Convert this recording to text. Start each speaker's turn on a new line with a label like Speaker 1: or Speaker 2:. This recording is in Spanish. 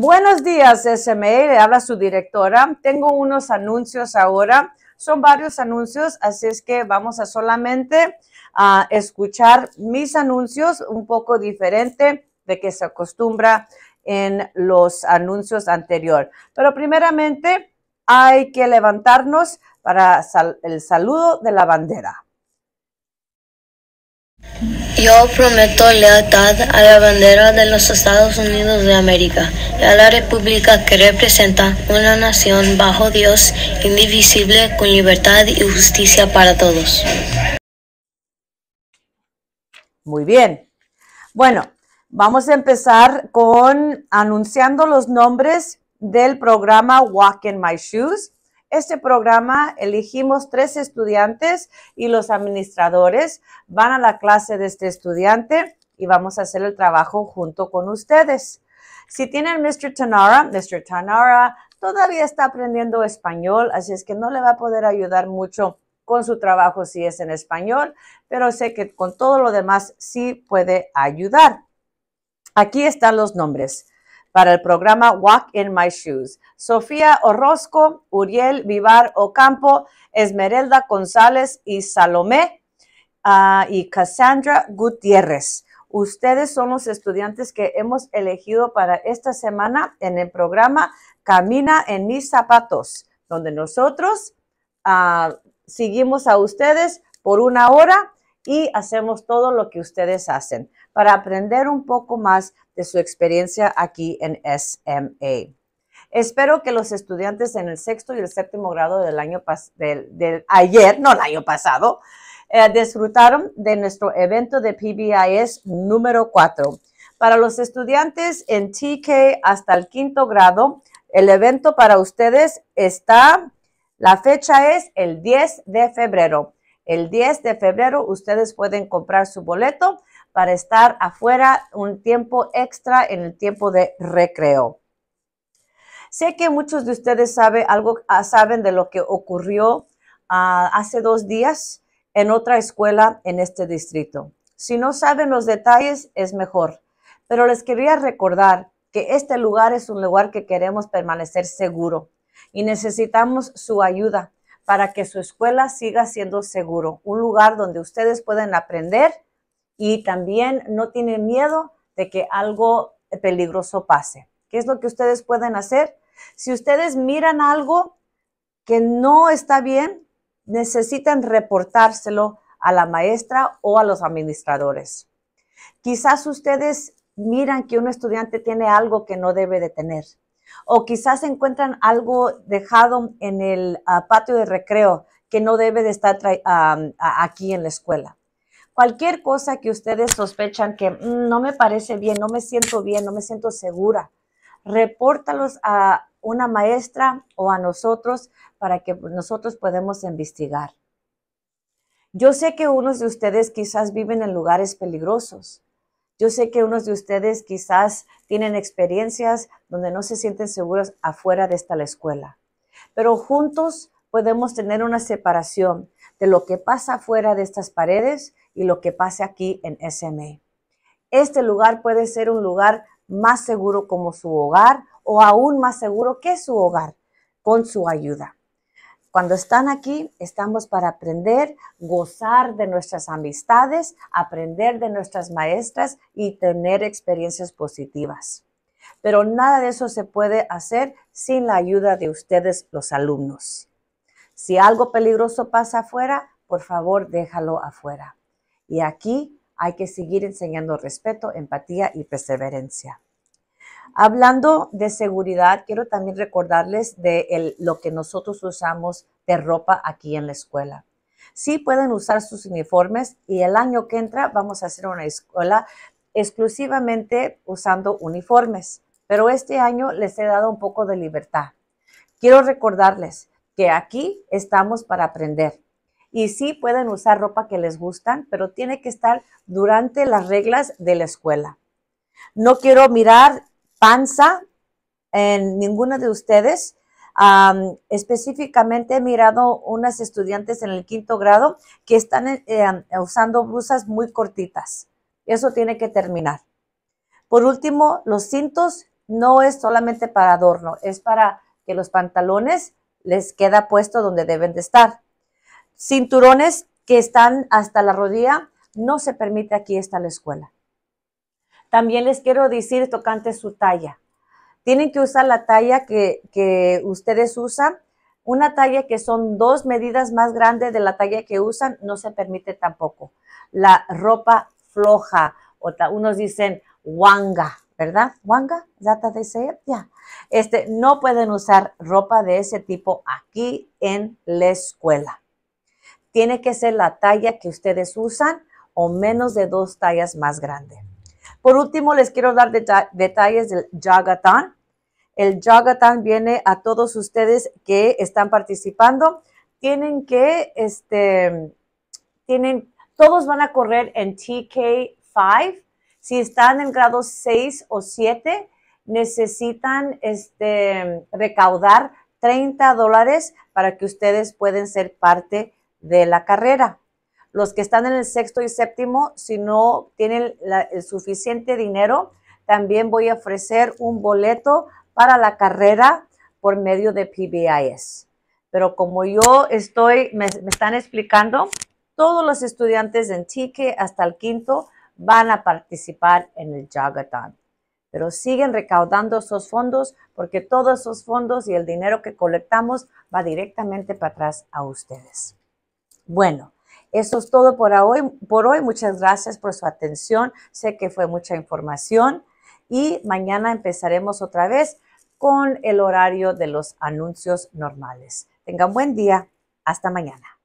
Speaker 1: Buenos días, SMA. le habla su directora. Tengo unos anuncios ahora. Son varios anuncios, así es que vamos a solamente a escuchar mis anuncios un poco diferente de que se acostumbra en los anuncios anterior. Pero primeramente hay que levantarnos para el saludo de la bandera. Yo prometo lealtad a la bandera de los Estados Unidos de América y a la República que representa una nación bajo Dios, indivisible, con libertad y justicia para todos. Muy bien. Bueno, vamos a empezar con anunciando los nombres del programa Walk in My Shoes. Este programa elegimos tres estudiantes y los administradores van a la clase de este estudiante y vamos a hacer el trabajo junto con ustedes. Si tienen Mr. Tanara, Mr. Tanara todavía está aprendiendo español, así es que no le va a poder ayudar mucho con su trabajo si es en español, pero sé que con todo lo demás sí puede ayudar. Aquí están los nombres para el programa Walk in My Shoes. Sofía Orozco, Uriel Vivar Ocampo, Esmerelda González y Salomé ah, y Cassandra Gutiérrez. Ustedes son los estudiantes que hemos elegido para esta semana en el programa Camina en mis zapatos, donde nosotros ah, seguimos a ustedes por una hora y hacemos todo lo que ustedes hacen para aprender un poco más de su experiencia aquí en SMA. Espero que los estudiantes en el sexto y el séptimo grado del año del, del, ayer, no el año pasado, eh, disfrutaron de nuestro evento de PBIS número 4. Para los estudiantes en TK hasta el quinto grado, el evento para ustedes está, la fecha es el 10 de febrero. El 10 de febrero ustedes pueden comprar su boleto para estar afuera un tiempo extra en el tiempo de recreo. Sé que muchos de ustedes saben algo, ah, saben de lo que ocurrió ah, hace dos días en otra escuela en este distrito. Si no saben los detalles, es mejor. Pero les quería recordar que este lugar es un lugar que queremos permanecer seguro y necesitamos su ayuda para que su escuela siga siendo seguro, un lugar donde ustedes pueden aprender y también no tienen miedo de que algo peligroso pase. ¿Qué es lo que ustedes pueden hacer? Si ustedes miran algo que no está bien, necesitan reportárselo a la maestra o a los administradores. Quizás ustedes miran que un estudiante tiene algo que no debe de tener o quizás encuentran algo dejado en el ah, patio de recreo que no debe de estar ah, ah, aquí en la escuela. Cualquier cosa que ustedes sospechan que mm, no me parece bien, no me siento bien, no me siento segura, repórtalos a una maestra o a nosotros para que nosotros podemos investigar. Yo sé que unos de ustedes quizás viven en lugares peligrosos yo sé que unos de ustedes quizás tienen experiencias donde no se sienten seguros afuera de esta escuela, pero juntos podemos tener una separación de lo que pasa afuera de estas paredes y lo que pasa aquí en SMA. E. Este lugar puede ser un lugar más seguro como su hogar o aún más seguro que su hogar con su ayuda. Cuando están aquí, estamos para aprender, gozar de nuestras amistades, aprender de nuestras maestras y tener experiencias positivas. Pero nada de eso se puede hacer sin la ayuda de ustedes, los alumnos. Si algo peligroso pasa afuera, por favor, déjalo afuera. Y aquí hay que seguir enseñando respeto, empatía y perseverancia. Hablando de seguridad, quiero también recordarles de lo que nosotros usamos de ropa aquí en la escuela. Sí pueden usar sus uniformes y el año que entra vamos a hacer una escuela exclusivamente usando uniformes, pero este año les he dado un poco de libertad. Quiero recordarles que aquí estamos para aprender. Y sí pueden usar ropa que les gustan, pero tiene que estar durante las reglas de la escuela. No quiero mirar panza en ninguno de ustedes. específicamente he mirado unas estudiantes en el quinto grado que están em, usando blusas muy cortitas. Eso tiene que terminar. Por último, los cintos no es solamente para adorno, es para que los pantalones les queda puesto donde deben de estar. Cinturones que están hasta la rodilla, no se permite aquí está la escuela. También les quiero decir tocante su talla. Tienen que usar la talla que, ustedes usan. Una talla que son dos medidas más grandes de la talla que usan no se permite tampoco. La ropa floja, o unos dicen wanga, ¿verdad? Wanga, data de ser, ya. Este, no pueden usar ropa de ese tipo aquí en la escuela. Tiene que ser la talla que ustedes usan o menos de dos tallas más grande. Por último, les quiero dar detalles del Jagatán. El Jagatán viene a todos ustedes que están participando. Tienen que, este, tienen, todos van a correr en TK5. Si están en grado 6 o 7, necesitan este, recaudar 30 dólares para que ustedes puedan ser parte de la carrera. Los que están en el sexto y séptimo, si no tienen el suficiente dinero, también voy a ofrecer un boleto para la carrera por medio de PBIS. Pero como yo estoy, me, están explicando, todos los estudiantes en Chiqui hasta el quinto van a participar en el Jagatán. Pero siguen recaudando esos fondos porque todos esos fondos y el dinero que colectamos va directamente para atrás a ustedes. Bueno, eso es todo por hoy. Por hoy. Muchas gracias por su atención. Sé que fue mucha información y mañana empezaremos otra vez con el horario de los anuncios normales. Tengan buen día. Hasta mañana.